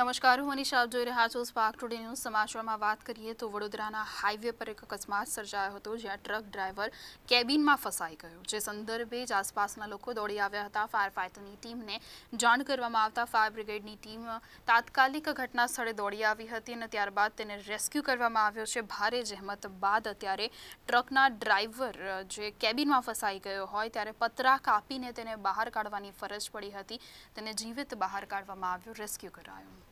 નમસ્કાર હું અનિશાવ જોઈ રહ્યો છું ફાક ટુડે ન્યૂ સમાચારોમાં વાત કરીએ તો વડોદરાના હાઈવે પર એક અકસ્માત સર્જાય હતો જ્યાં ટ્રક ડ્રાઈવર કેબિનમાં ફસાઈ ગયો જે સંदर्भે જે આસપાસના લોકો દોડી આવ્યા હતા ફાયરફાઇટરની ટીમને જાણ કરવામાં આવતા ફાયર બ્રિગેડની ટીમ તાત્કાલિક ઘટના સ્થળે દોડી આવી હતી અને ત્યારબાદ તેને રેસ્ક્યુ કરવામાં આવ્યો છે ભારે જહેમત બાદ અત્યારે ટ્રકના ડ્રાઈવર જે કેબિનમાં ફસાઈ ગયો હોય ત્યારે પતરા કાપીને તેને બહાર કાઢવાની ફરજ પડી હતી તેને જીવિત બહાર કાઢવામાં આવ્યો રેસ્ક્યુ કરાયો